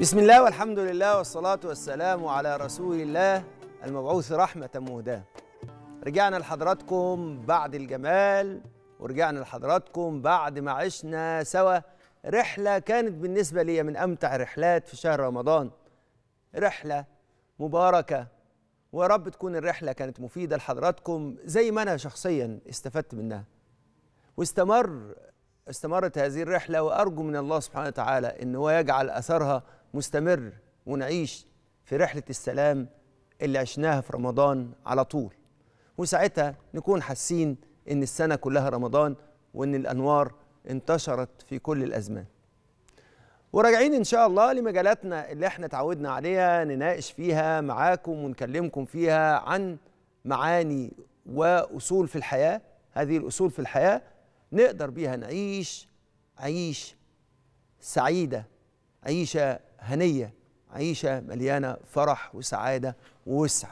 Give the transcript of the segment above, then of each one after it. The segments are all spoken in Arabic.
بسم الله والحمد لله والصلاة والسلام على رسول الله المبعوث رحمة مهداة رجعنا لحضراتكم بعد الجمال ورجعنا لحضراتكم بعد ما عشنا سوا رحلة كانت بالنسبة لي من أمتع الرحلات في شهر رمضان رحلة مباركة ويا رب تكون الرحلة كانت مفيدة لحضراتكم زي ما أنا شخصيا استفدت منها واستمر استمرت هذه الرحلة وأرجو من الله سبحانه وتعالى أن هو يجعل أثرها مستمر ونعيش في رحلة السلام اللي عشناها في رمضان على طول وساعتها نكون حاسين إن السنة كلها رمضان وإن الأنوار انتشرت في كل الأزمان وراجعين إن شاء الله لمجالاتنا اللي احنا اتعودنا عليها نناقش فيها معاكم ونكلمكم فيها عن معاني وأصول في الحياة هذه الأصول في الحياة نقدر بيها نعيش عيش سعيدة عيشة هنية عيشة مليانة فرح وسعادة ووسع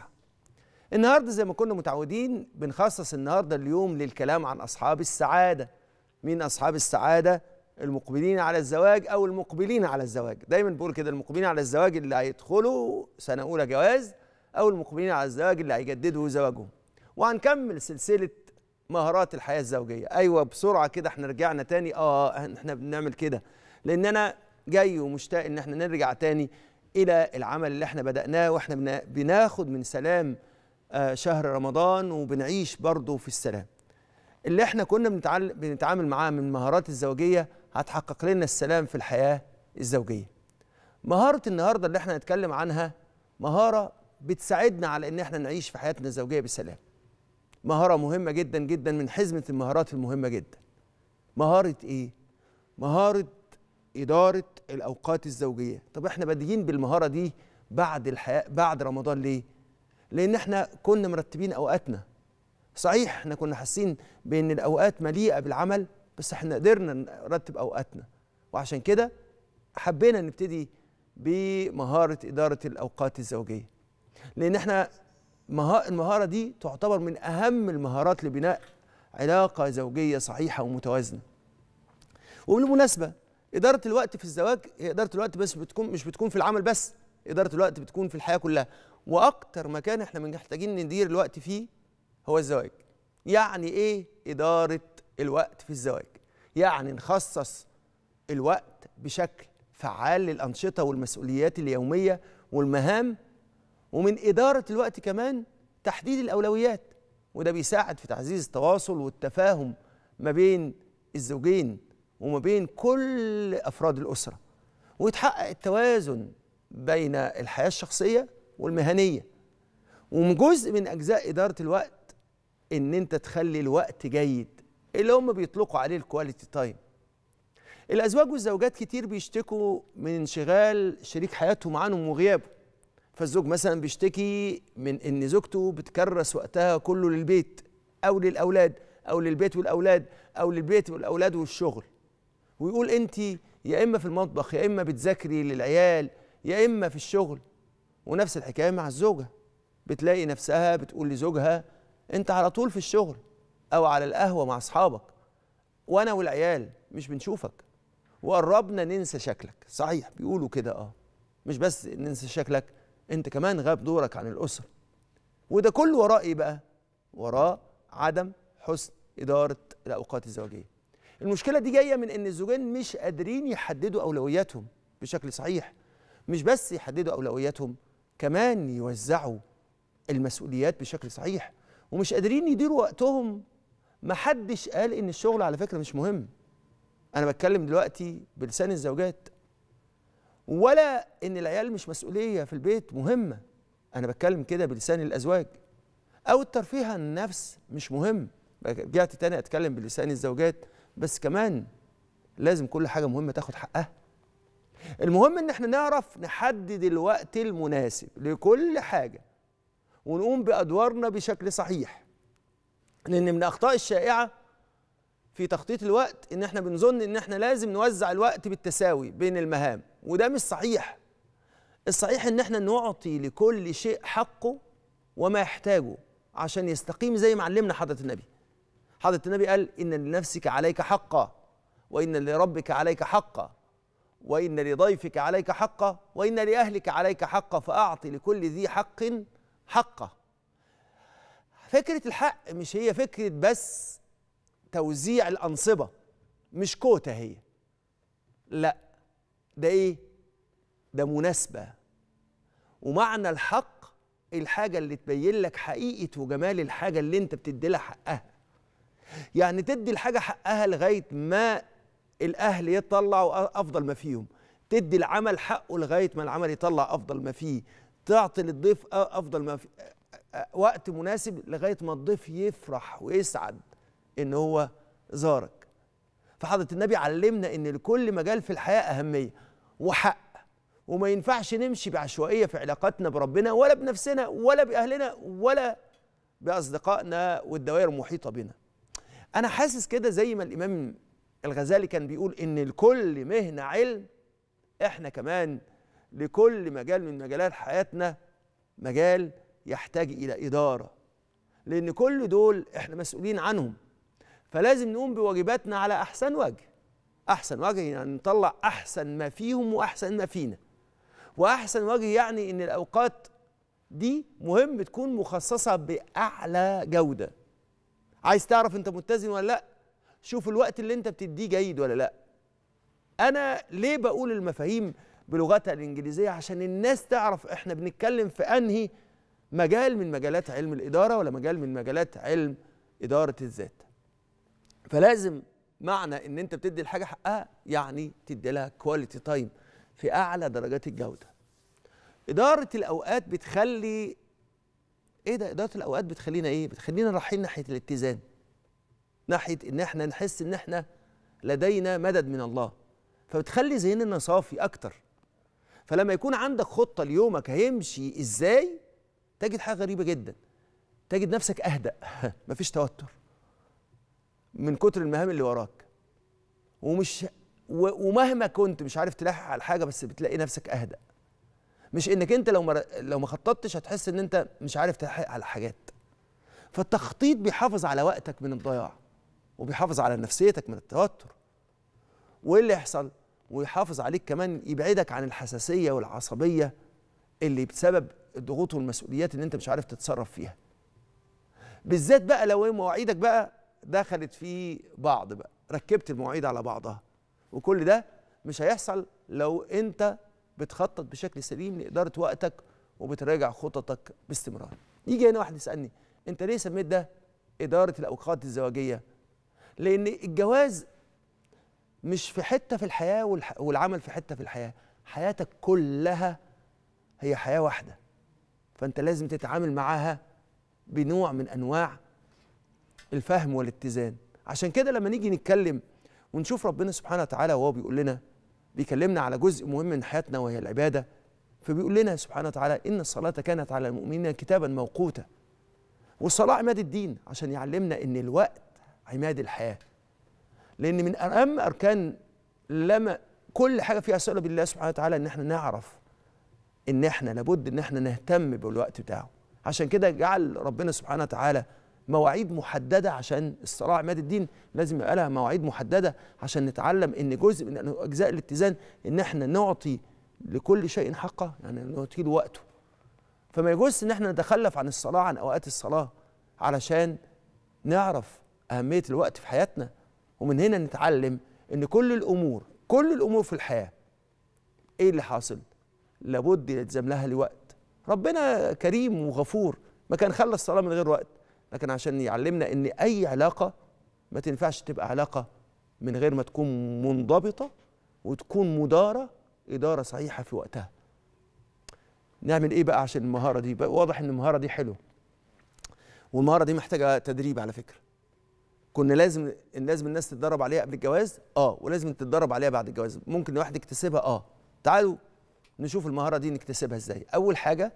النهاردة زي ما كنا متعودين بنخصص النهاردة اليوم للكلام عن أصحاب السعادة مين أصحاب السعادة المقبلين على الزواج أو المقبلين على الزواج دايما بقول كده المقبلين على الزواج اللي هيدخلوا سنة أولى جواز أو المقبلين على الزواج اللي هيجددوا زواجهم وهنكمل سلسلة مهارات الحياة الزوجية أيوة بسرعة كده احنا رجعنا تاني آه احنا بنعمل كده لأن أنا جاي ومشتاق ان احنا نرجع تاني الى العمل اللي احنا بدأناه واحنا بناخد من سلام آه، شهر رمضان وبنعيش برضه في السلام اللي احنا كنا بنتعامل معاه من مهارات الزوجية هتحقق لنا السلام في الحياة الزوجية مهارة النهاردة اللي احنا هنتكلم عنها مهارة بتساعدنا على ان احنا نعيش في حياتنا الزوجية بسلام مهارة مهمة جدا جدا من حزمة المهارات المهمة جدا مهارة ايه؟ مهارة إدارة الأوقات الزوجية طب إحنا بادئين بالمهارة دي بعد الحياة بعد رمضان ليه؟ لأن إحنا كنا مرتبين أوقاتنا صحيح إحنا كنا حاسين بإن الأوقات مليئة بالعمل بس إحنا قدرنا نرتب أوقاتنا وعشان كده حبينا نبتدي بمهارة إدارة الأوقات الزوجية لأن إحنا المهارة دي تعتبر من أهم المهارات لبناء علاقة زوجية صحيحة ومتوازنة وبالمناسبة اداره الوقت في الزواج هي اداره الوقت بس بتكون مش بتكون في العمل بس اداره الوقت بتكون في الحياه كلها واكتر مكان احنا محتاجين ندير الوقت فيه هو الزواج يعني ايه اداره الوقت في الزواج يعني نخصص الوقت بشكل فعال للانشطه والمسؤوليات اليوميه والمهام ومن اداره الوقت كمان تحديد الاولويات وده بيساعد في تعزيز التواصل والتفاهم ما بين الزوجين وما بين كل أفراد الأسرة ويتحقق التوازن بين الحياة الشخصية والمهنية وجزء من أجزاء إدارة الوقت إن أنت تخلي الوقت جيد اللي هم بيطلقوا عليه الكواليتي تايم الأزواج والزوجات كتير بيشتكوا من انشغال شريك حياتهم عنهم وغيابه فالزوج مثلا بيشتكي من ان زوجته بتكرس وقتها كله للبيت او للاولاد او للبيت والاولاد او للبيت والاولاد والشغل ويقول انت يا اما في المطبخ يا اما بتذاكري للعيال يا اما في الشغل ونفس الحكايه مع الزوجه بتلاقي نفسها بتقول لزوجها انت على طول في الشغل او على القهوه مع اصحابك وانا والعيال مش بنشوفك وقربنا ننسى شكلك صحيح بيقولوا كده اه مش بس ننسى شكلك انت كمان غاب دورك عن الاسره وده كله وراء ايه بقى وراء عدم حسن اداره الاوقات الزوجيه المشكله دي جايه من ان الزوجين مش قادرين يحددوا اولوياتهم بشكل صحيح مش بس يحددوا اولوياتهم كمان يوزعوا المسؤوليات بشكل صحيح ومش قادرين يديروا وقتهم محدش قال ان الشغل على فكره مش مهم انا بتكلم دلوقتي بلسان الزوجات ولا ان العيال مش مسؤوليه في البيت مهمه انا بتكلم كده بلسان الازواج او الترفيه عن النفس مش مهم رجعت تاني اتكلم بلسان الزوجات بس كمان لازم كل حاجه مهمه تاخد حقها المهم ان احنا نعرف نحدد الوقت المناسب لكل حاجه ونقوم بادوارنا بشكل صحيح لان من الاخطاء الشائعه في تخطيط الوقت ان احنا بنظن ان احنا لازم نوزع الوقت بالتساوي بين المهام وده مش صحيح الصحيح ان احنا نعطي لكل شيء حقه وما يحتاجه عشان يستقيم زي ما علمنا حضره النبي حضرة النبي قال إن لنفسك عليك حقا وإن لربك عليك حقا وإن لضيفك عليك حقا وإن لأهلك عليك حقا فأعطي لكل ذي حق حقه فكرة الحق مش هي فكرة بس توزيع الأنصبة مش كوتة هي لا ده إيه ده مناسبة ومعنى الحق الحاجة اللي تبين لك حقيقة وجمال الحاجة اللي أنت بتدي لها حقها يعني تدي الحاجة حقها لغاية ما الأهل يطلعوا أفضل ما فيهم تدي العمل حقه لغاية ما العمل يطلع أفضل ما فيه تعطي للضيف أفضل ما فيه وقت مناسب لغاية ما الضيف يفرح ويسعد إن هو زارك فحضرة النبي علمنا إن لكل مجال في الحياة أهمية وحق وما ينفعش نمشي بعشوائية في علاقاتنا بربنا ولا بنفسنا ولا بأهلنا ولا بأصدقائنا والدوائر المحيطة بنا انا حاسس كده زي ما الامام الغزالي كان بيقول ان لكل مهنه علم احنا كمان لكل مجال من مجالات حياتنا مجال يحتاج الى اداره لان كل دول احنا مسؤولين عنهم فلازم نقوم بواجباتنا على احسن وجه احسن وجه يعني نطلع احسن ما فيهم واحسن ما فينا واحسن وجه يعني ان الاوقات دي مهم تكون مخصصه باعلى جوده عايز تعرف انت متزن ولا لا شوف الوقت اللي انت بتديه جيد ولا لا انا ليه بقول المفاهيم بلغتها الانجليزيه عشان الناس تعرف احنا بنتكلم في انهي مجال من مجالات علم الاداره ولا مجال من مجالات علم اداره الذات فلازم معنى ان انت بتدي الحاجه حقها يعني تدي لها كواليتي تايم في اعلى درجات الجوده اداره الاوقات بتخلي ايه ده اداره الاوقات بتخلينا ايه بتخلينا رايحين ناحيه الاتزان ناحيه ان احنا نحس ان احنا لدينا مدد من الله فبتخلي ذهننا صافي اكتر فلما يكون عندك خطه ليومك هيمشي ازاي تجد حاجه غريبه جدا تجد نفسك اهدأ مفيش توتر من كتر المهام اللي وراك ومش ومهما كنت مش عارف تلاحق على حاجه بس بتلاقي نفسك اهدأ مش انك انت لو ما لو ما خططتش هتحس ان انت مش عارف تلحق على حاجات فالتخطيط بيحافظ على وقتك من الضياع وبيحافظ على نفسيتك من التوتر وايه اللي يحصل ويحافظ عليك كمان يبعدك عن الحساسيه والعصبيه اللي بسبب الضغوط والمسؤوليات اللي انت مش عارف تتصرف فيها بالذات بقى لو مواعيدك بقى دخلت في بعض بقى ركبت المواعيد على بعضها وكل ده مش هيحصل لو انت بتخطط بشكل سليم لاداره وقتك وبتراجع خططك باستمرار يجي هنا واحد يسالني انت ليه سميت ده اداره الاوقات الزواجيه لان الجواز مش في حته في الحياه والعمل في حته في الحياه حياتك كلها هي حياه واحده فانت لازم تتعامل معاها بنوع من انواع الفهم والاتزان عشان كده لما نيجي نتكلم ونشوف ربنا سبحانه وتعالى وهو بيقول لنا بيكلمنا على جزء مهم من حياتنا وهي العبادة فبيقول لنا سبحانه وتعالى إن الصلاة كانت على المؤمنين كتابا موقوتا والصلاة عماد الدين عشان يعلمنا إن الوقت عماد الحياة لأن من أهم أركان لما كل حاجة فيها سؤال بالله سبحانه وتعالى إن احنا نعرف إن احنا لابد إن احنا نهتم بالوقت بتاعه عشان كده جعل ربنا سبحانه وتعالى مواعيد محدده عشان الصراع عماد الدين لازم يبقى لها مواعيد محدده عشان نتعلم ان جزء من اجزاء الاتزان ان احنا نعطي لكل شيء حقه يعني نعطي له وقته فما يجوز ان احنا نتخلف عن الصلاه عن اوقات الصلاه علشان نعرف اهميه الوقت في حياتنا ومن هنا نتعلم ان كل الامور كل الامور في الحياه ايه اللي حاصل لابد يلزم لها لوقت ربنا كريم وغفور ما كان خلى الصلاه من غير وقت لكن عشان يعلمنا ان اي علاقه ما تنفعش تبقى علاقه من غير ما تكون منضبطه وتكون مداره اداره صحيحه في وقتها نعمل ايه بقى عشان المهاره دي بقى واضح ان المهاره دي حلوه والمهاره دي محتاجه تدريب على فكره كنا لازم لازم الناس تتدرب عليها قبل الجواز اه ولازم تتدرب عليها بعد الجواز ممكن الواحد يكتسبها اه تعالوا نشوف المهاره دي نكتسبها ازاي اول حاجه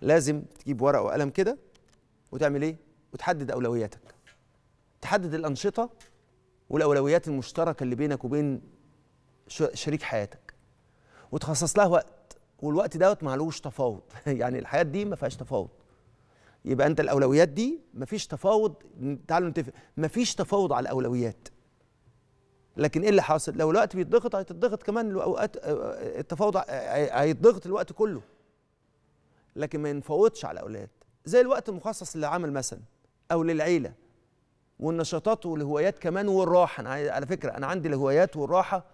لازم تجيب ورقه وقلم كده وتعمل ايه وتحدد اولوياتك تحدد الانشطه والاولويات المشتركه اللي بينك وبين شريك حياتك وتخصص لها وقت والوقت دوت معلوش تفاوض يعني الحياه دي ما فيهاش تفاوض يبقى انت الاولويات دي مفيش تفاوض تعالوا نتفق مفيش تفاوض على الاولويات لكن ايه اللي حاصل لو الوقت بيتضغط هيتضغط كمان الاوقات آه، آه، التفاوض هيتضغط الوقت كله لكن ما ينفوضش على الاولويات زي الوقت المخصص للعمل مثلا او للعيله والنشاطات والهوايات كمان والراحه انا على فكره انا عندي الهوايات والراحه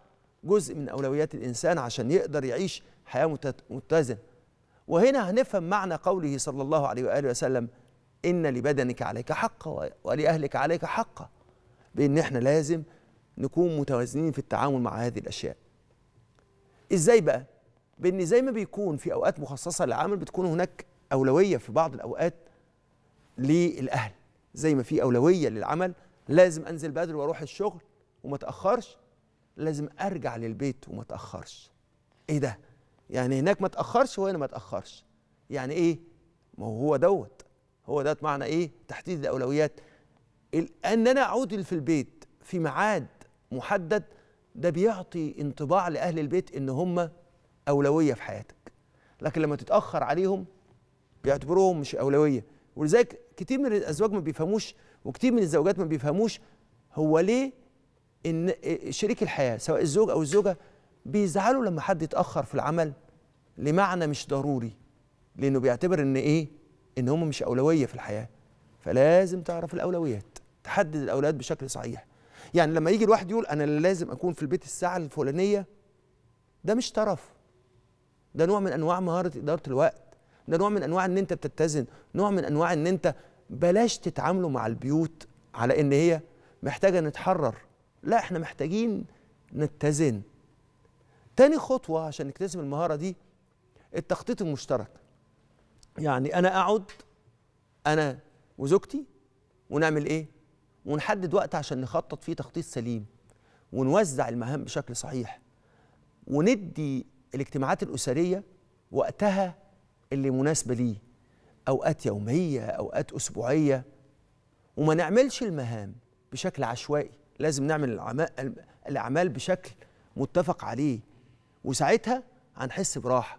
جزء من اولويات الانسان عشان يقدر يعيش حياه متزنه وهنا هنفهم معنى قوله صلى الله عليه واله وسلم ان لبدنك عليك حقا ولاهلك عليك حقا بان احنا لازم نكون متوازنين في التعامل مع هذه الاشياء ازاي بقى بان زي ما بيكون في اوقات مخصصه للعمل بتكون هناك اولويه في بعض الاوقات للاهل زي ما في اولويه للعمل لازم انزل بدري واروح الشغل وما تأخرش لازم ارجع للبيت وما تأخرش ايه ده يعني هناك ما تأخرش وهنا ما تأخرش يعني ايه ما هو دوت هو دوت معنى ايه تحديد الاولويات ان انا اعود في البيت في ميعاد محدد ده بيعطي انطباع لاهل البيت ان هم اولويه في حياتك لكن لما تتاخر عليهم بيعتبروهم مش اولويه ولذلك كتير من الازواج ما بيفهموش وكتير من الزوجات ما بيفهموش هو ليه ان شريك الحياه سواء الزوج او الزوجه بيزعلوا لما حد يتاخر في العمل لمعنى مش ضروري لانه بيعتبر ان ايه ان هم مش اولويه في الحياه فلازم تعرف الاولويات تحدد الاولويات بشكل صحيح يعني لما يجي الواحد يقول انا لازم اكون في البيت الساعه الفلانيه ده مش طرف ده نوع من انواع مهاره اداره الوقت ده نوع من انواع ان انت بتتزن نوع من انواع ان انت بلاش تتعاملوا مع البيوت على ان هي محتاجه نتحرر لا احنا محتاجين نتزن تاني خطوه عشان نكتسب المهاره دي التخطيط المشترك يعني انا اقعد انا وزوجتي ونعمل ايه ونحدد وقت عشان نخطط فيه تخطيط سليم ونوزع المهام بشكل صحيح وندي الاجتماعات الاسريه وقتها اللي مناسبة ليه أوقات يومية أوقات أسبوعية وما نعملش المهام بشكل عشوائي لازم نعمل الأعمال بشكل متفق عليه وساعتها هنحس براحة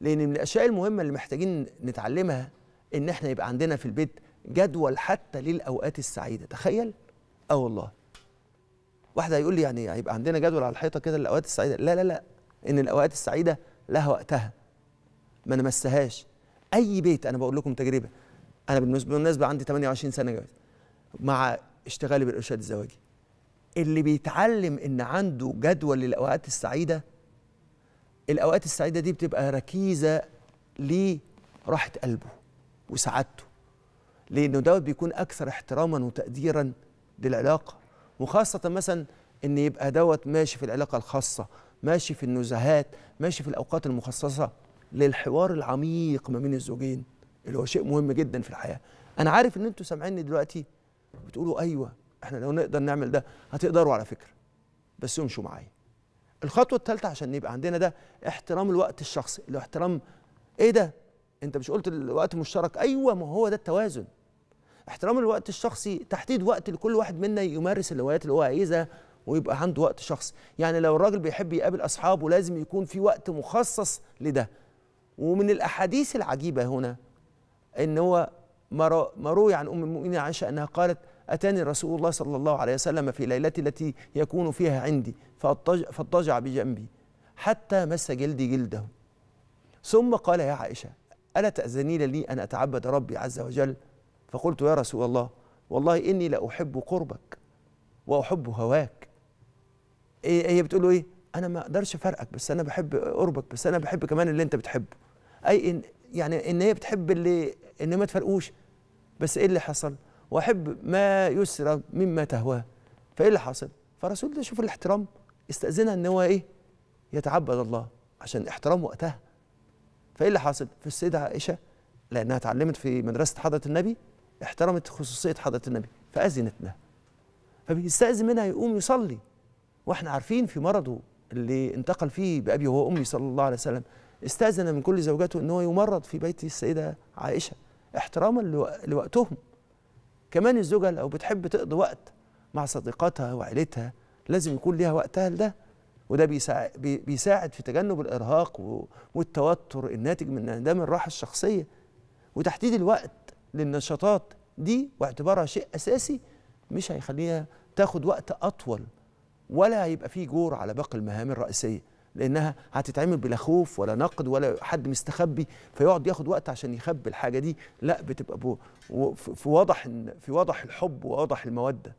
لأن من الأشياء المهمة اللي محتاجين نتعلمها إن إحنا يبقى عندنا في البيت جدول حتى للأوقات السعيدة تخيل آه والله واحد هيقول لي يعني هيبقى عندنا جدول على الحيطة كده للأوقات السعيدة لا لا لا إن الأوقات السعيدة لها وقتها ما نمسهاش اي بيت انا بقول لكم تجربه انا بالمناسبه عندي 28 سنه جواز مع اشتغالي بالارشاد الزواجي اللي بيتعلم ان عنده جدول للاوقات السعيده الاوقات السعيده دي بتبقى ركيزه لراحه قلبه وسعادته لانه دوت بيكون اكثر احتراما وتقديرا للعلاقه وخاصه مثلا ان يبقى دوت ماشي في العلاقه الخاصه ماشي في النزهات ماشي في الاوقات المخصصه للحوار العميق ما بين الزوجين اللي هو شيء مهم جدا في الحياه انا عارف ان انتوا سامعيني دلوقتي بتقولوا ايوه احنا لو نقدر نعمل ده هتقدروا على فكره بس امشوا معايا الخطوه الثالثه عشان يبقى عندنا ده احترام الوقت الشخصي اللي هو احترام ايه ده انت مش قلت الوقت مشترك ايوه ما هو ده التوازن احترام الوقت الشخصي تحديد وقت لكل واحد منا يمارس الهوايات اللي هو عايزها ويبقى عنده وقت شخصي يعني لو الراجل بيحب يقابل اصحابه لازم يكون في وقت مخصص لده ومن الأحاديث العجيبة هنا أن هو ما روي عن أم المؤمنين عائشة أنها قالت أتاني رسول الله صلى الله عليه وسلم في ليلتي التي يكون فيها عندي فاضطجع بجنبي حتى مس جلدي جلده ثم قال يا عائشة ألا تأذنين لي أن أتعبد ربي عز وجل فقلت يا رسول الله والله إني لأحب قربك وأحب هواك إيه، هي إيه بتقول له إيه أنا ما أقدرش أفرقك بس أنا بحب قربك بس أنا بحب كمان اللي أنت بتحبه اي إن يعني ان هي بتحب اللي ان ما تفرقوش بس ايه اللي حصل واحب ما يسرى مما تهواه فايه اللي حصل فالرسول ده شوف الاحترام استاذنها ان هو ايه يتعبد الله عشان احترام وقتها فايه اللي حصل فالسيده عائشه لانها اتعلمت في مدرسه حضره النبي احترمت خصوصيه حضره النبي فاذنت لها فبيستاذن منها يقوم يصلي واحنا عارفين في مرضه اللي انتقل فيه بابي وهو امي صلى الله عليه وسلم استأذن من كل زوجاته أنه يمرض في بيت السيدة عائشة احتراما لوقتهم كمان الزوجة لو بتحب تقضي وقت مع صديقاتها وعيلتها لازم يكون ليها وقتها لده وده بيساعد في تجنب الإرهاق والتوتر الناتج من انعدام الراحة الشخصية وتحديد الوقت للنشاطات دي واعتبارها شيء أساسي مش هيخليها تاخد وقت أطول ولا هيبقى فيه جور على باقي المهام الرئيسيه لانها هتتعمل بلا خوف ولا نقد ولا حد مستخبي فيقعد ياخد وقت عشان يخبي الحاجه دي لا بتبقى في وضح في وضح الحب ووضح الموده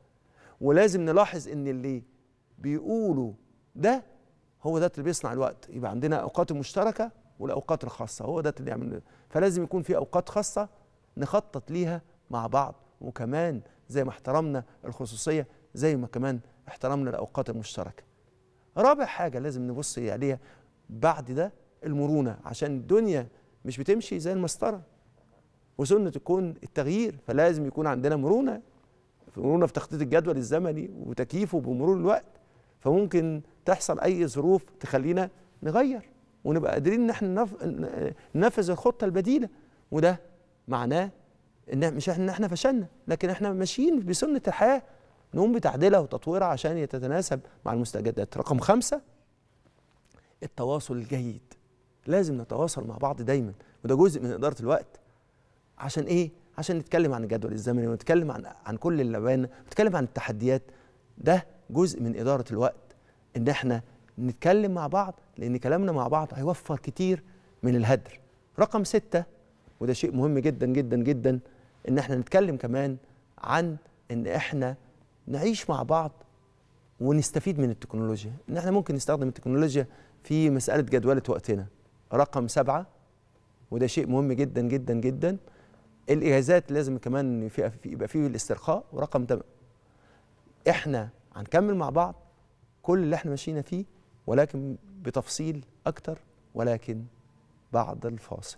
ولازم نلاحظ ان اللي بيقولوا ده هو ده اللي بيصنع الوقت يبقى عندنا اوقات مشتركه والاوقات الخاصه هو ده اللي يعمل فلازم يكون في اوقات خاصه نخطط ليها مع بعض وكمان زي ما احترمنا الخصوصيه زي ما كمان احترمنا الاوقات المشتركه رابع حاجه لازم نبص عليها بعد ده المرونه عشان الدنيا مش بتمشي زي المسطره وسنه تكون التغيير فلازم يكون عندنا مرونه مرونه في تخطيط الجدول الزمني وتكييفه بمرور الوقت فممكن تحصل اي ظروف تخلينا نغير ونبقى قادرين ان احنا ننفذ الخطه البديله وده معناه ان مش ان احنا فشلنا لكن احنا ماشيين بسنه الحياه نقوم بتعديلها وتطويرها عشان يتتناسب مع المستجدات رقم خمسة التواصل الجيد لازم نتواصل مع بعض دايما وده جزء من إدارة الوقت عشان إيه؟ عشان نتكلم عن الجدول الزمني ونتكلم عن عن كل اللبان ونتكلم عن التحديات ده جزء من إدارة الوقت إن إحنا نتكلم مع بعض لأن كلامنا مع بعض هيوفر كتير من الهدر رقم ستة وده شيء مهم جدا جدا جدا إن إحنا نتكلم كمان عن إن إحنا نعيش مع بعض ونستفيد من التكنولوجيا ان احنا ممكن نستخدم التكنولوجيا في مساله جدوله وقتنا رقم سبعة وده شيء مهم جدا جدا جدا الاجازات لازم كمان يبقى فيه الاسترخاء ورقم ده احنا هنكمل مع بعض كل اللي احنا ماشيين فيه ولكن بتفصيل اكتر ولكن بعد الفاصل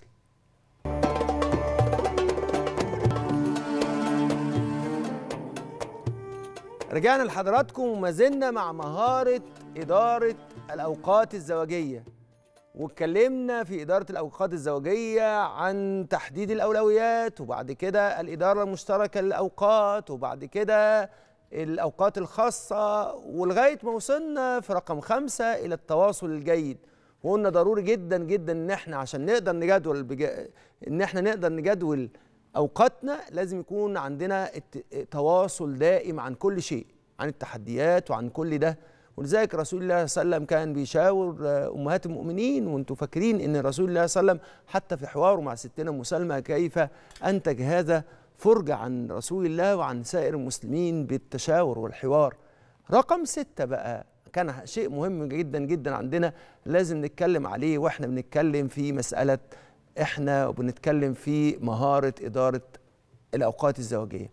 رجعنا لحضراتكم وما زلنا مع مهارة إدارة الأوقات الزواجية واتكلمنا في إدارة الأوقات الزوجية عن تحديد الأولويات وبعد كده الإدارة المشتركة للأوقات وبعد كده الأوقات الخاصة ولغاية ما وصلنا في رقم خمسة إلى التواصل الجيد وقلنا ضروري جدا جدا إن إحنا عشان نقدر نجدول إن إحنا نقدر نجدول اوقاتنا لازم يكون عندنا تواصل دائم عن كل شيء عن التحديات وعن كل ده ولذلك رسول الله صلى الله عليه وسلم كان بيشاور آه، امهات المؤمنين وانتم فاكرين ان رسول الله صلى الله عليه وسلم حتى في حواره مع ستنا مسلمه كيف انتج هذا فرجه عن رسول الله وعن سائر المسلمين بالتشاور والحوار رقم ستة بقى كان شيء مهم جدا جدا عندنا لازم نتكلم عليه واحنا بنتكلم في مساله احنا بنتكلم في مهاره اداره الاوقات الزواجيه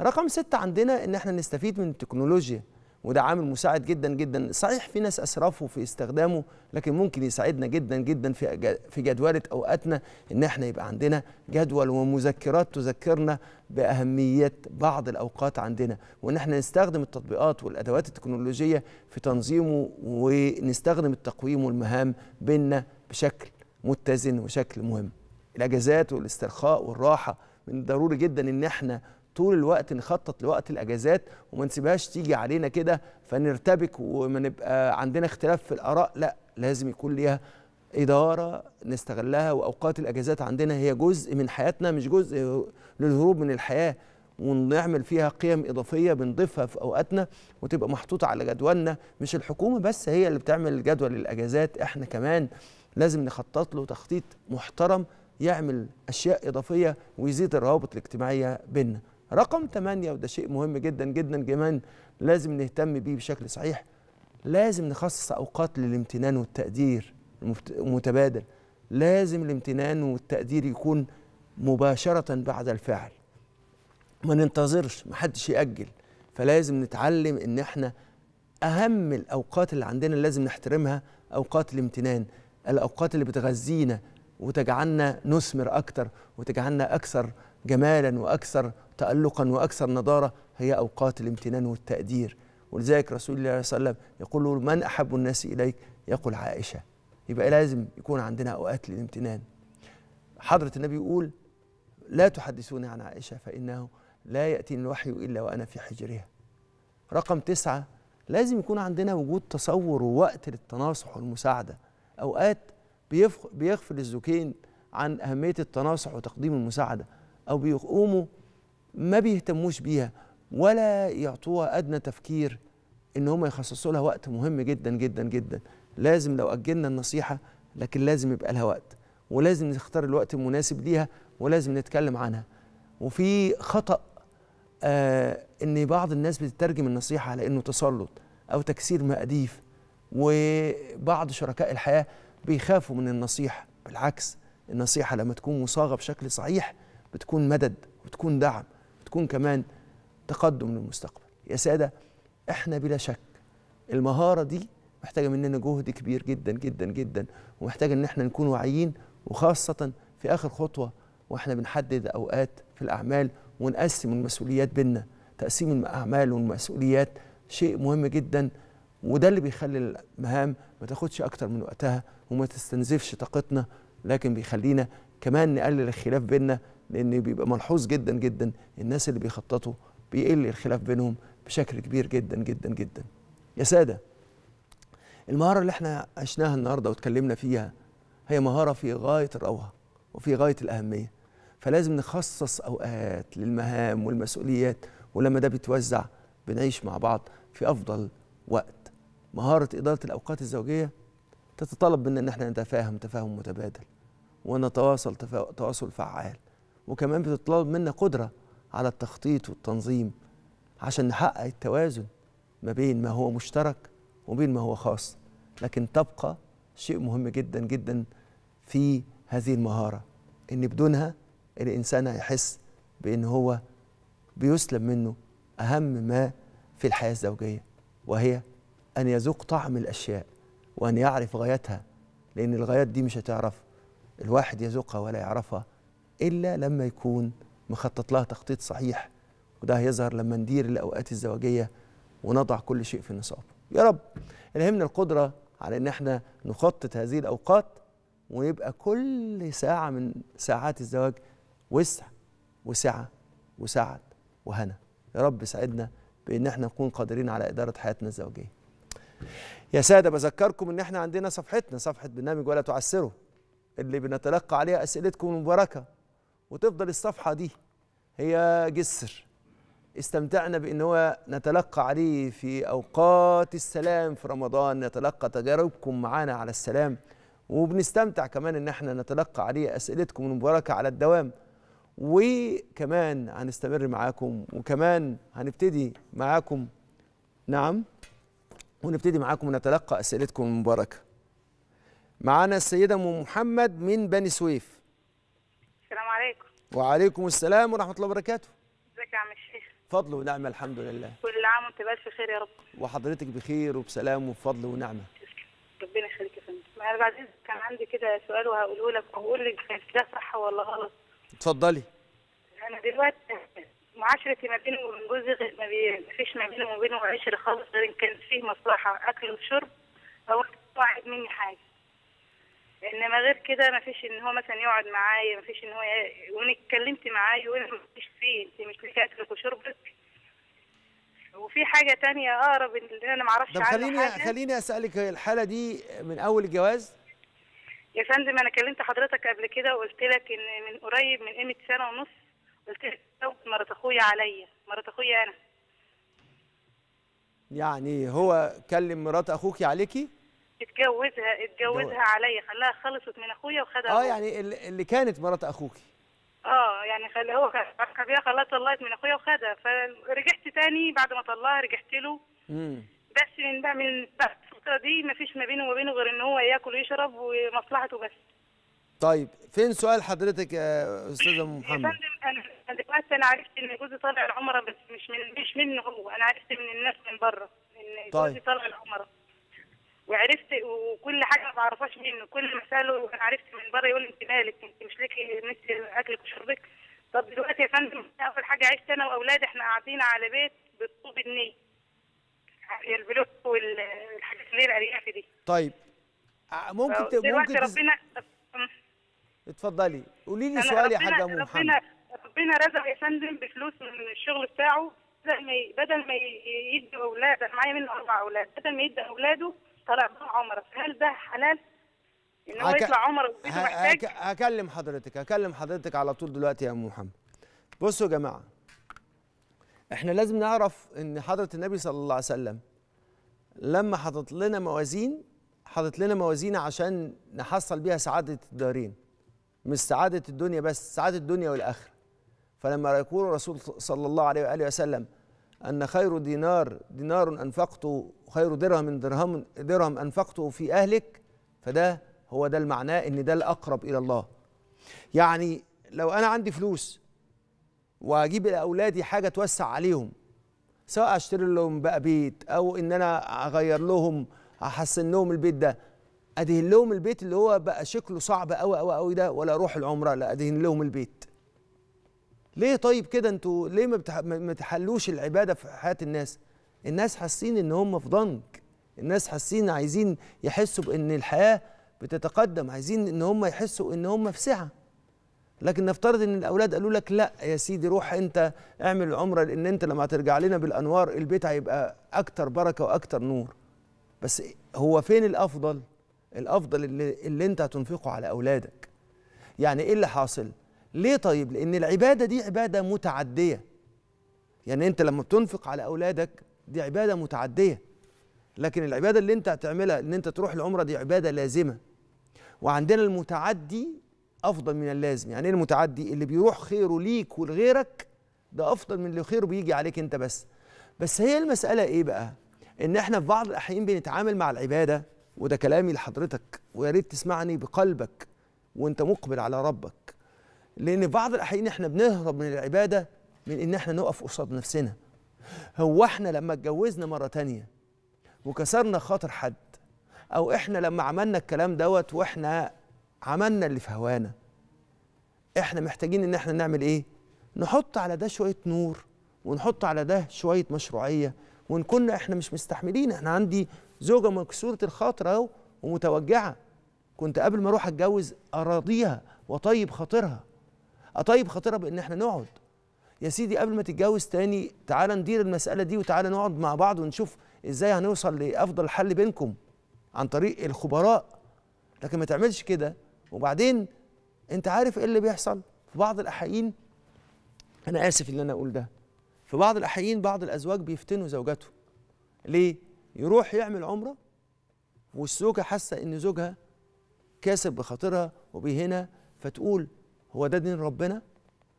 رقم ستة عندنا ان احنا نستفيد من التكنولوجيا وده عامل مساعد جدا جدا صحيح في ناس اسرفوا في استخدامه لكن ممكن يساعدنا جدا جدا في في جدوله اوقاتنا ان احنا يبقى عندنا جدول ومذكرات تذكرنا باهميه بعض الاوقات عندنا وان احنا نستخدم التطبيقات والادوات التكنولوجيه في تنظيمه ونستخدم التقويم والمهام بينا بشكل متزن وشكل مهم الاجازات والاسترخاء والراحه من ضروري جدا ان احنا طول الوقت نخطط لوقت الاجازات وما نسيبهاش تيجي علينا كده فنرتبك وما نبقى عندنا اختلاف في الاراء لا لازم يكون ليها اداره نستغلها واوقات الاجازات عندنا هي جزء من حياتنا مش جزء للهروب من الحياه ونعمل فيها قيم اضافيه بنضيفها في اوقاتنا وتبقى محطوطه على جدولنا مش الحكومه بس هي اللي بتعمل جدول الاجازات احنا كمان لازم نخطط له تخطيط محترم يعمل اشياء اضافيه ويزيد الروابط الاجتماعيه بيننا رقم ثمانية وده شيء مهم جدا جدا كمان لازم نهتم بيه بشكل صحيح لازم نخصص اوقات للامتنان والتقدير المتبادل لازم الامتنان والتقدير يكون مباشره بعد الفعل ما ننتظرش ما حدش ياجل فلازم نتعلم ان احنا اهم الاوقات اللي عندنا لازم نحترمها اوقات الامتنان الأوقات اللي بتغذينا وتجعلنا نثمر أكثر وتجعلنا أكثر جمالا وأكثر تألقا وأكثر نضارة هي أوقات الامتنان والتقدير ولذلك رسول الله صلى الله عليه وسلم يقول له من أحب الناس إليك يقول عائشة يبقى لازم يكون عندنا أوقات للامتنان حضرة النبي يقول لا تحدثوني عن عائشة فإنه لا يأتيني الوحي إلا وأنا في حجرها رقم تسعة لازم يكون عندنا وجود تصور ووقت للتناصح والمساعدة أوقات بيغفل الزوجين عن أهمية التناصح وتقديم المساعدة أو بيقوموا ما بيهتموش بيها ولا يعطوها أدنى تفكير إن هم يخصصوا لها وقت مهم جدا جدا جدا لازم لو أجلنا النصيحة لكن لازم يبقى لها وقت ولازم نختار الوقت المناسب ليها ولازم نتكلم عنها وفي خطأ آه إن بعض الناس بتترجم النصيحة على إنه تسلط أو تكسير مقاديف وبعض شركاء الحياة بيخافوا من النصيحة بالعكس النصيحة لما تكون مصاغة بشكل صحيح بتكون مدد وتكون دعم وتكون كمان تقدم للمستقبل يا سادة احنا بلا شك المهارة دي محتاجة مننا جهد كبير جدا جدا جدا ومحتاجة ان احنا نكون واعيين وخاصة في اخر خطوة واحنا بنحدد اوقات في الاعمال ونقسم المسؤوليات بينا تقسيم الاعمال والمسؤوليات شيء مهم جدا وده اللي بيخلي المهام ما تاخدش اكتر من وقتها وما تستنزفش طاقتنا لكن بيخلينا كمان نقلل الخلاف بيننا لان بيبقى ملحوظ جدا جدا الناس اللي بيخططوا بيقل الخلاف بينهم بشكل كبير جدا جدا جدا يا ساده المهاره اللي احنا عشناها النهارده واتكلمنا فيها هي مهاره في غايه الروعه وفي غايه الاهميه فلازم نخصص اوقات للمهام والمسؤوليات ولما ده بيتوزع بنعيش مع بعض في افضل وقت مهاره اداره الاوقات الزوجيه تتطلب منا ان احنا نتفاهم تفاهم متبادل ونتواصل تواصل فعال وكمان بتطلب منا قدره على التخطيط والتنظيم عشان نحقق التوازن ما بين ما هو مشترك وبين ما هو خاص لكن تبقى شيء مهم جدا جدا في هذه المهاره ان بدونها الانسان هيحس بان هو بيسلم منه اهم ما في الحياه الزوجيه وهي أن يذوق طعم الأشياء وأن يعرف غايتها لأن الغايات دي مش هتعرف الواحد يذوقها ولا يعرفها إلا لما يكون مخطط لها تخطيط صحيح وده هيظهر لما ندير الأوقات الزواجية ونضع كل شيء في نصابه يا رب الهمنا القدرة على أن احنا نخطط هذه الأوقات ويبقى كل ساعة من ساعات الزواج وسع وسعة وسعد وهنا يا رب ساعدنا بأن احنا نكون قادرين على إدارة حياتنا الزوجية يا ساده بذكركم ان احنا عندنا صفحتنا صفحه برنامج ولا تعسروا اللي بنتلقى عليها اسئلتكم المباركه وتفضل الصفحه دي هي جسر استمتعنا بان هو نتلقى عليه في اوقات السلام في رمضان نتلقى تجاربكم معانا على السلام وبنستمتع كمان ان احنا نتلقى عليه اسئلتكم المباركه على الدوام وكمان هنستمر معاكم وكمان هنبتدي معاكم نعم ونبتدي معاكم ونتلقى اسئلتكم المباركه معانا السيده ام محمد من بني سويف السلام عليكم وعليكم السلام ورحمه الله وبركاته ازيك يا عم الشيخ فضل ونعمه الحمد لله كل عام وانت بألف خير يا رب وحضرتك بخير وبسلام وبفضل ونعمه ربنا يخليك يا فندم انا اذنك كان عندي كده سؤال وهقوله لك وهقول لك ده صح ولا غلط اتفضلي انا دلوقتي معاشرتي ما بينه وبين جوزي ما فيش ما بينه وبينه عشرة خالص غير ان كان فيه مصلحه اكل وشرب او واحد مني حاجه انما غير كده ما فيش ان هو مثلا يقعد معايا ما فيش ان هو وإن وانا اتكلمت معاه يقول ما فيش فيه انت مش لك اكلك وشربك وفي حاجه تانية اقرب إن انا ما اعرفش عنها خليني حاجة. خليني اسالك الحاله دي من اول الجواز يا فندم انا كلمت حضرتك قبل كده وقلت لك ان من قريب من قيمه سنه ونص قلت مرات اخويا عليا مرات اخويا انا يعني هو كلم مرات اخوكي عليكي اتجوزها اتجوزها عليا خلاها خلصت من اخويا وخدها اه يعني اللي كانت مرات اخوكي اه يعني خل... هو فكر بيها خلاها طلعت من اخويا وخدها فرجعت تاني بعد ما طلعها رجعت له امم بس من بقى من الفتره دي مفيش ما بينه وما بينه غير ان هو ياكل ويشرب ومصلحته بس طيب فين سؤال حضرتك يا استاذ ام محمد؟ انا دلوقتي انا عرفت ان جوزي طالع العمره بس مش من مش منه هو انا عرفت من الناس من بره ان طيب. جوزي طالع العمره وعرفت وكل حاجه ما بعرفهاش منه كل ما اساله انا عرفت من بره يقول لي انت مالك انت مش لك انت اكلك وشربك طب دلوقتي يا فندم اول حاجه عشت انا واولادي احنا قاعدين على بيت بالطوب الني البلوك والحاجات اللي هي الارياف دي طيب آه، ممكن ت... ممكن ربنا اتفضلي قولي لي سؤال يا حاجه ام محمد ربنا ربنا رزق يا فندم بفلوس من الشغل بتاعه بدل ما بدل ما يدي اولاده معايا منه اربع اولاد بدل ما يدي اولاده طلع بهم عمره هل ده حلال؟ ان هو هك... يطلع عمر وبيته محتاج هكلم حضرتك هكلم حضرتك على طول دلوقتي يا ام محمد بصوا يا جماعه احنا لازم نعرف ان حضره النبي صلى الله عليه وسلم لما حطت لنا موازين حطت لنا موازين عشان نحصل بيها سعاده الدارين مش سعادة الدنيا بس سعادة الدنيا والآخرة فلما يقول الرسول صلى الله عليه وآله وسلم أن خير دينار دينار أنفقته خير درهم درهم درهم أنفقته في أهلك فده هو ده المعنى إن ده الأقرب إلى الله يعني لو أنا عندي فلوس وأجيب لأولادي حاجة توسع عليهم سواء أشتري لهم بقى بيت أو إن أنا أغير لهم أحسن لهم البيت ده ادهن لهم البيت اللي هو بقى شكله صعب قوي قوي قوي ده ولا اروح العمره لا ادهن لهم البيت ليه طيب كده انتوا ليه ما, بتحلوش ما تحلوش العباده في حياه الناس الناس حاسين ان هم في ضنك الناس حاسين عايزين يحسوا بان الحياه بتتقدم عايزين ان هم يحسوا ان هم في سعه لكن نفترض ان الاولاد قالوا لك لا يا سيدي روح انت اعمل العمره لان انت لما هترجع لنا بالانوار البيت هيبقى اكتر بركه واكتر نور بس هو فين الافضل الافضل اللي, اللي انت هتنفقه على اولادك يعني ايه اللي حاصل ليه طيب لان العباده دي عباده متعديه يعني انت لما بتنفق على اولادك دي عباده متعديه لكن العباده اللي انت هتعملها ان انت تروح العمره دي عباده لازمه وعندنا المتعدي افضل من اللازم يعني ايه المتعدي اللي بيروح خيره ليك ولغيرك ده افضل من اللي خيره بيجي عليك انت بس بس هي المساله ايه بقى ان احنا في بعض الاحيان بنتعامل مع العباده وده كلامي لحضرتك ويا ريت تسمعني بقلبك وانت مقبل على ربك لان بعض الاحيان احنا بنهرب من العباده من ان احنا نقف قصاد نفسنا هو احنا لما اتجوزنا مره تانية وكسرنا خاطر حد او احنا لما عملنا الكلام دوت واحنا عملنا اللي في هوانا احنا محتاجين ان احنا نعمل ايه نحط على ده شويه نور ونحط على ده شويه مشروعيه ونكون احنا مش مستحملين احنا عندي زوجة مكسورة الخاطر أهو ومتوجعة كنت قبل ما أروح أتجوز أراضيها وأطيب خاطرها أطيب خاطرها بإن إحنا نقعد يا سيدي قبل ما تتجوز تاني تعالى ندير المسألة دي وتعالى نقعد مع بعض ونشوف إزاي هنوصل لأفضل حل بينكم عن طريق الخبراء لكن ما تعملش كده وبعدين أنت عارف إيه اللي بيحصل في بعض الأحيين أنا آسف إن أنا أقول ده في بعض الأحيين بعض الأزواج بيفتنوا زوجاتهم ليه؟ يروح يعمل عمرة والزوجة حاسة إن زوجها كاسب بخاطرها وبيهنا فتقول هو ده دين ربنا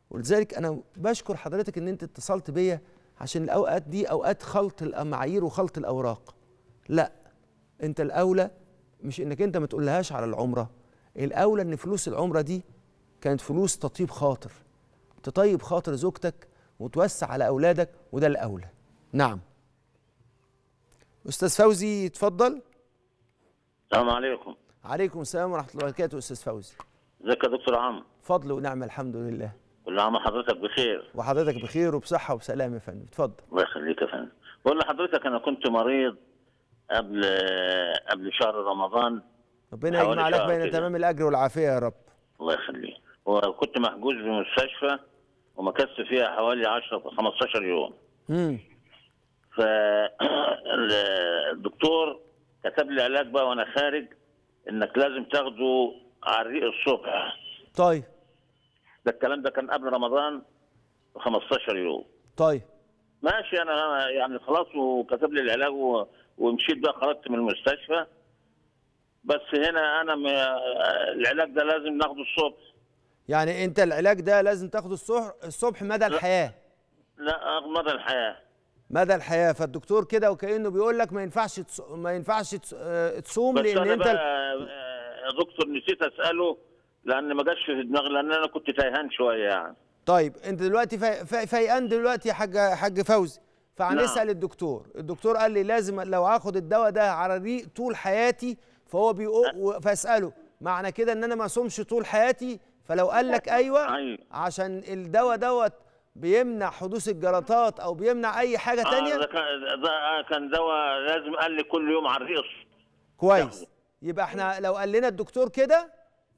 ولذلك أنا بشكر حضرتك إن أنت اتصلت بيا عشان الأوقات دي أوقات خلط المعايير وخلط الأوراق لا أنت الأولى مش إنك أنت ما تقولهاش على العمرة الأولى إن فلوس العمرة دي كانت فلوس تطيب خاطر تطيب خاطر زوجتك وتوسع على أولادك وده الأولى نعم استاذ فوزي اتفضل السلام عليكم عليكم السلام ورحمه الله وبركاته استاذ فوزي ازيك يا دكتور عمرو فضل ونعم الحمد لله كل عام حضرتك بخير وحضرتك بخير وبصحه وسلامه يا فندم اتفضل الله يخليك يا فندم بقول لحضرتك انا كنت مريض قبل قبل شهر رمضان ربنا يجمع لك بين تمام الاجر والعافيه يا رب الله يخليك وكنت محجوز في مستشفى ومكثت فيها حوالي 10 15 يوم امم فالدكتور كتب لي علاج بقى وانا خارج انك لازم تاخده على الريق الصبح طيب ده الكلام ده كان قبل رمضان ب 15 يوم طيب ماشي انا يعني خلاص وكتب لي العلاج ومشيت بقى خرجت من المستشفى بس هنا انا م... العلاج ده لازم ناخده الصبح يعني انت العلاج ده لازم تاخده الصبح الصبح مدى الحياه لا, لا مدى الحياه مدى الحياه فالدكتور كده وكانه بيقول لك ما ينفعش ما ينفعش آه، تصوم بس لان أنا انت آه، يا دكتور نسيت اساله لان ما جاش في دماغي لان انا كنت تايهان شويه يعني طيب انت دلوقتي في... فايقان دلوقتي يا حاج حاج فوزي فهنسال نعم. الدكتور الدكتور قال لي لازم لو هاخد الدواء ده على ريق طول حياتي فهو بيقول فاساله معنى كده ان انا ما اصومش طول حياتي فلو قال لك ايوه, أيوة. عشان الدواء دوت بيمنع حدوث الجلطات او بيمنع اي حاجه ثانيه آه ده كان ده كان دواء لازم قال لي كل يوم على الرئص كويس يعني. يبقى احنا لو قال لنا الدكتور كده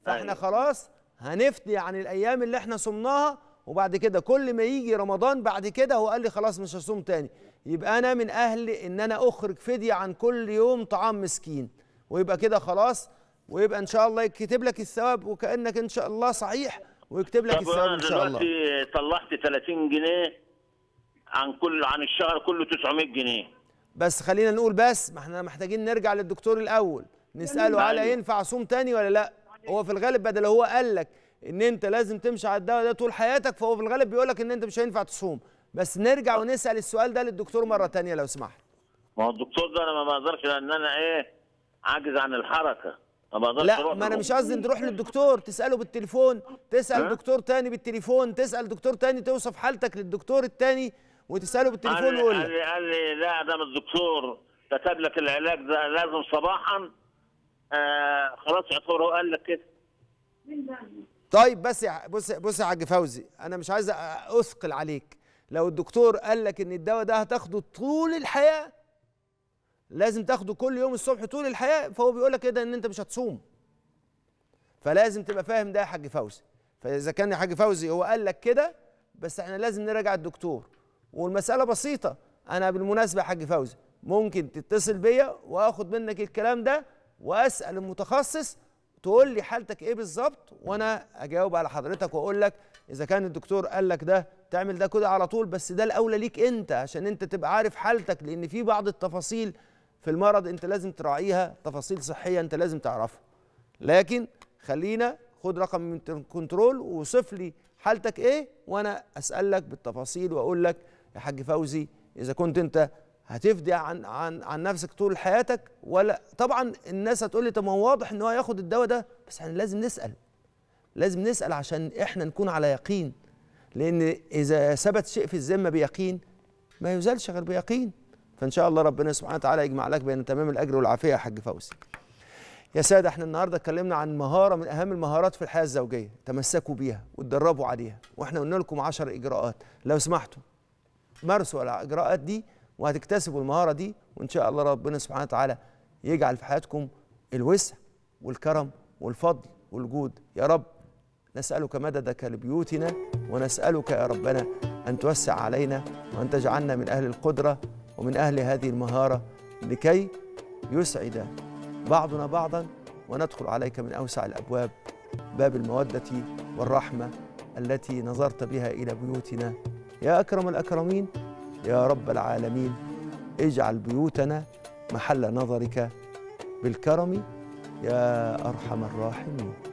فاحنا أيوه. خلاص هنفتي عن الايام اللي احنا صمناها وبعد كده كل ما يجي رمضان بعد كده هو قال لي خلاص مش هصوم تاني يبقى انا من اهل ان انا اخرج فديه عن كل يوم طعام مسكين ويبقى كده خلاص ويبقى ان شاء الله يكتب لك الثواب وكانك ان شاء الله صحيح ويكتب لك الثواب ان شاء الله دلوقتي طلعت 30 جنيه عن كل عن الشهر كله 900 جنيه بس خلينا نقول بس ما احنا محتاجين نرجع للدكتور الاول نساله هل يعني ينفع صوم تاني ولا لا هو في الغالب بدل هو قال لك ان انت لازم تمشي على الدواء ده طول حياتك فهو في الغالب بيقول لك ان انت مش هينفع تصوم بس نرجع آه. ونسال السؤال ده للدكتور مره تانية لو سمحت ما هو الدكتور ده انا ما بقدرش لان انا ايه عاجز عن الحركه ما لا ما انا مش قصدي تروح للدكتور تساله بالتليفون تسال دكتور تاني بالتليفون تسال دكتور تاني توصف حالتك للدكتور التاني وتساله بالتليفون يقول قال لي قال لي لا ده الدكتور كتب لك العلاج ده لازم صباحا آه خلاص يعتبر هو قال لك كده طيب بس بص بص يا حاج فوزي انا مش عايز اثقل عليك لو الدكتور قال لك ان الدواء ده هتاخده طول الحياه لازم تاخده كل يوم الصبح طول الحياه فهو بيقول لك كده إيه ان انت مش هتصوم فلازم تبقى فاهم ده يا حاج فوزي فاذا كان يا حاج فوزي هو قال لك كده بس احنا لازم نراجع الدكتور والمساله بسيطه انا بالمناسبه يا حاج فوزي ممكن تتصل بيا واخد منك الكلام ده واسال المتخصص تقول لي حالتك ايه بالظبط وانا اجاوب على حضرتك واقول لك اذا كان الدكتور قال لك ده تعمل ده كده على طول بس ده الاولى ليك انت عشان انت تبقى عارف حالتك لان في بعض التفاصيل في المرض انت لازم تراعيها تفاصيل صحيه انت لازم تعرفها لكن خلينا خد رقم من كنترول ووصف لي حالتك ايه وانا اسالك بالتفاصيل واقول لك يا حاج فوزي اذا كنت انت هتفدي عن عن عن نفسك طول حياتك ولا طبعا الناس هتقول لي طب ما هو واضح ان هو ياخد الدواء ده بس احنا لازم نسال لازم نسال عشان احنا نكون على يقين لان اذا ثبت شيء في الذمه بيقين ما يزالش غير بيقين فان شاء الله ربنا سبحانه وتعالى يجمع لك بين تمام الاجر والعافيه يا حاج فوزي يا ساده احنا النهارده اتكلمنا عن مهاره من اهم المهارات في الحياه الزوجيه تمسكوا بيها وتدربوا عليها واحنا قلنا لكم 10 اجراءات لو سمحتوا مارسوا الاجراءات دي وهتكتسبوا المهاره دي وان شاء الله ربنا سبحانه وتعالى يجعل في حياتكم الوسع والكرم والفضل والجود يا رب نسألك مددك لبيوتنا ونسألك يا ربنا أن توسع علينا وأن تجعلنا من أهل القدرة ومن أهل هذه المهارة لكي يسعد بعضنا بعضا وندخل عليك من أوسع الأبواب باب المودة والرحمة التي نظرت بها إلى بيوتنا يا أكرم الأكرمين يا رب العالمين اجعل بيوتنا محل نظرك بالكرم يا أرحم الراحمين